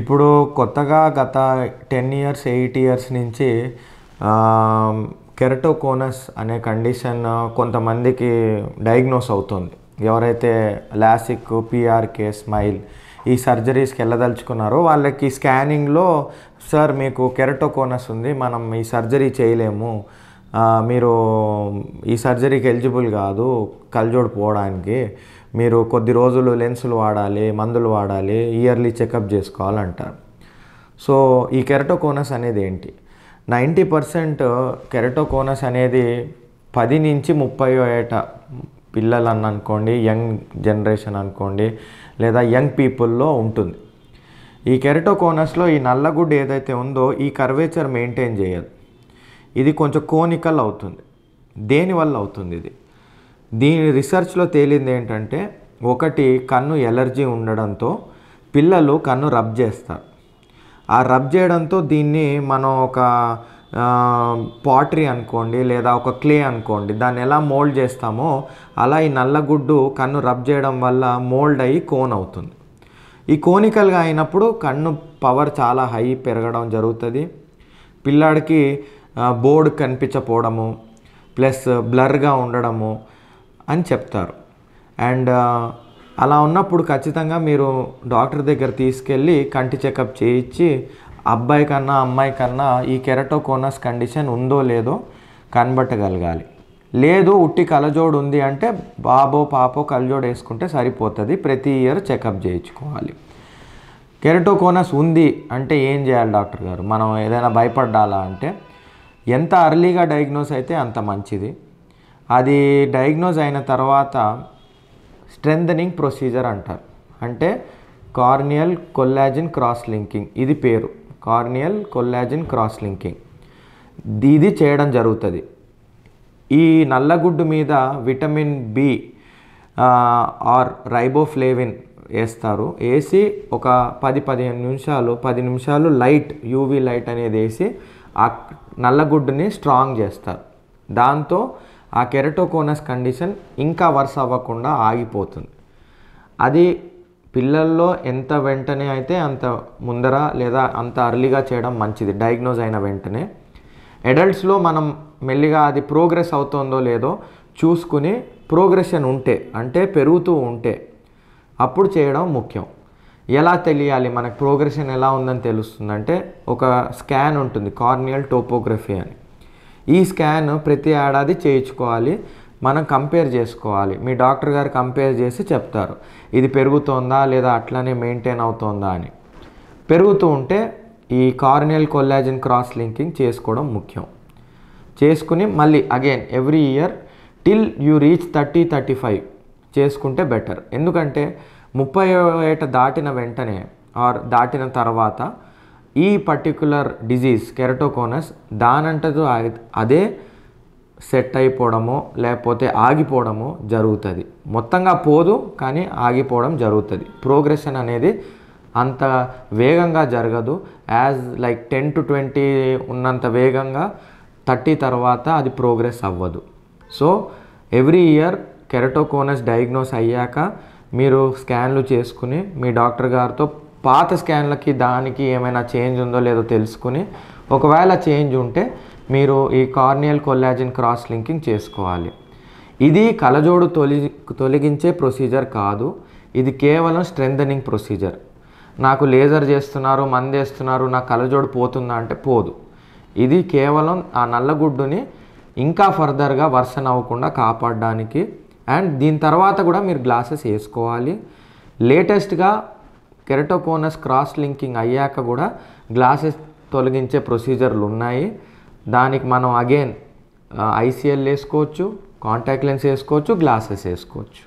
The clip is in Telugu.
ఇప్పుడు కొత్తగా గత టెన్ ఇయర్స్ ఎయిట్ ఇయర్స్ నుంచి కెరటోకోనస్ అనే కండిషన్ కొంతమందికి డయాగ్నోస్ అవుతుంది ఎవరైతే లాసిక్ పిఆర్కే స్మైల్ ఈ సర్జరీస్కి వెళ్ళదలుచుకున్నారో వాళ్ళకి స్కానింగ్లో సార్ మీకు కెరటోకోనస్ ఉంది మనం ఈ సర్జరీ చేయలేము మీరు ఈ సర్జరీకి ఎలిజిబుల్ కాదు కలజోడు పోవడానికి మీరు కొద్ది రోజులు లెన్సులు వాడాలి మందులు వాడాలి ఇయర్లీ చెకప్ చేసుకోవాలంటారు సో ఈ కెరటోకోనస్ అనేది ఏంటి నైంటీ పర్సెంట్ కెరటోకోనస్ అనేది పది నుంచి ముప్పై ఏట పిల్లలు అని అనుకోండి యంగ్ జనరేషన్ అనుకోండి లేదా యంగ్ పీపుల్లో ఉంటుంది ఈ కెరటోకోనస్లో ఈ నల్లగుడ్డ ఏదైతే ఉందో ఈ కర్వేచర్ మెయింటైన్ చేయదు ఇది కొంచెం కోనికల్ అవుతుంది దేనివల్ల అవుతుంది ఇది దీని రీసెర్చ్లో తేలింది ఏంటంటే ఒకటి కన్ను ఎలర్జీ ఉండడంతో పిల్లలు కన్ను రబ్ చేస్తారు ఆ రబ్ చేయడంతో దీన్ని మనం ఒక పాటరీ అనుకోండి లేదా ఒక క్లే అనుకోండి దాన్ని ఎలా మోల్డ్ చేస్తామో అలా ఈ నల్లగుడ్డు కన్ను రబ్ చేయడం వల్ల మోల్డ్ అయ్యి కోన్ అవుతుంది ఈ కోనికల్గా అయినప్పుడు కన్ను పవర్ చాలా హై పెరగడం జరుగుతుంది పిల్లాడికి బోర్డు కనిపించపోవడము ప్లస్ బ్లర్గా ఉండడము అని చెప్తారు అండ్ అలా ఉన్నప్పుడు ఖచ్చితంగా మీరు డాక్టర్ దగ్గర తీసుకెళ్ళి కంటి చెకప్ చేయించి అబ్బాయి కన్నా అమ్మాయి కన్నా ఈ కెరటోకోనస్ కండిషన్ ఉందో లేదో కనబట్టగలగాలి లేదు ఉట్టి కలజోడు ఉంది అంటే బాబో పాపో కలజోడు వేసుకుంటే సరిపోతుంది ప్రతి ఇయర్ చెకప్ చేయించుకోవాలి కెరటోకోనస్ ఉంది అంటే ఏం చేయాలి డాక్టర్ గారు మనం ఏదైనా భయపడ్డాలా అంటే ఎంత అర్లీగా డయాగ్నోస్ అయితే అంత మంచిది అది డయాగ్నోజ్ అయిన తర్వాత స్ట్రెంథనింగ్ ప్రొసీజర్ అంటారు అంటే కార్నియల్ కొల్లాజిన్ క్రాస్ లింకింగ్ ఇది పేరు కార్నియల్ కొల్లాజిన్ క్రాస్ లింకింగ్ ఇది చేయడం జరుగుతుంది ఈ నల్లగుడ్డు మీద విటమిన్ బి ఆర్ రైబోఫ్లేవిన్ వేస్తారు వేసి ఒక పది పదిహేను నిమిషాలు పది నిమిషాలు లైట్ యూవీ లైట్ అనేది వేసి ఆ నల్లగుడ్డుని స్ట్రాంగ్ చేస్తారు దాంతో ఆ కెరటోకోనస్ కండిషన్ ఇంకా వర్స్ అవ్వకుండా ఆగిపోతుంది అది పిల్లల్లో ఎంత వెంటనే అయితే అంత ముందర లేదా అంత అర్లీగా చేయడం మంచిది డయాగ్నోజ్ అయిన వెంటనే అడల్ట్స్లో మనం మెల్లిగా అది ప్రోగ్రెస్ అవుతుందో లేదో చూసుకుని ప్రోగ్రెషన్ ఉంటే అంటే పెరుగుతూ ఉంటే అప్పుడు చేయడం ముఖ్యం ఎలా తెలియాలి మనకు ప్రోగ్రెషన్ ఎలా ఉందని తెలుస్తుందంటే ఒక స్కాన్ ఉంటుంది కార్నియల్ టోపోగ్రఫీ అని ఈ స్కాన్ ప్రతి ఏడాది చేయించుకోవాలి మనం కంపేర్ చేసుకోవాలి మీ డాక్టర్ గారు కంపేర్ చేసి చెప్తారు ఇది పెరుగుతుందా లేదా అట్లానే మెయింటైన్ అవుతోందా అని పెరుగుతూ ఉంటే ఈ కార్నియల్ కొల్లాజిన్ క్రాస్ లింకింగ్ చేసుకోవడం ముఖ్యం చేసుకుని మళ్ళీ again every year till you reach thirty thirty five చేసుకుంటే బెటర్ ఎందుకంటే ముప్పై ఏట దాటిన వెంటనే ఆర్ దాటిన తర్వాత ఈ పర్టికులర్ డిజీజ్ కెరటోకోనస్ దానంటూ అదే సెట్ అయిపోవడమో లేకపోతే ఆగిపోవడమో జరుగుతుంది మొత్తంగా పోదు కానీ ఆగిపోవడం జరుగుతుంది ప్రోగ్రెషన్ అనేది అంత వేగంగా జరగదు as like ten to twenty ఉన్నంత వేగంగా థర్టీ తర్వాత అది ప్రోగ్రెస్ అవ్వదు so every year keratoconus diagnose అయ్యాక మీరు స్కాన్లు చేసుకుని మీ డాక్టర్ గారితో పాత స్కాన్లకి దానికి ఏమైనా చేంజ్ ఉందో లేదో తెలుసుకుని ఒకవేళ చేంజ్ ఉంటే మీరు ఈ కార్నియల్ కొల్లాజిన్ క్రాస్ లింకింగ్ చేసుకోవాలి ఇది కలజోడు తొలి తొలగించే ప్రొసీజర్ కాదు ఇది కేవలం స్ట్రెంథనింగ్ ప్రొసీజర్ నాకు లేజర్ చేస్తున్నారు మందేస్తున్నారు నా కలజోడు పోతుందా అంటే పోదు ఇది కేవలం ఆ నల్లగుడ్డుని ఇంకా ఫర్దర్గా వర్షన్ అవ్వకుండా కాపాడడానికి అండ్ దీని తర్వాత కూడా మీరు గ్లాసెస్ వేసుకోవాలి లేటెస్ట్గా కెరటోకోనస్ క్రాస్ లింకింగ్ అయ్యాక కూడా గ్లాసెస్ తొలగించే ప్రొసీజర్లు ఉన్నాయి దానికి మనం అగైన్ ఐసీఎల్ వేసుకోవచ్చు కాంటాక్ట్ లెన్స్ వేసుకోవచ్చు గ్లాసెస్ వేసుకోవచ్చు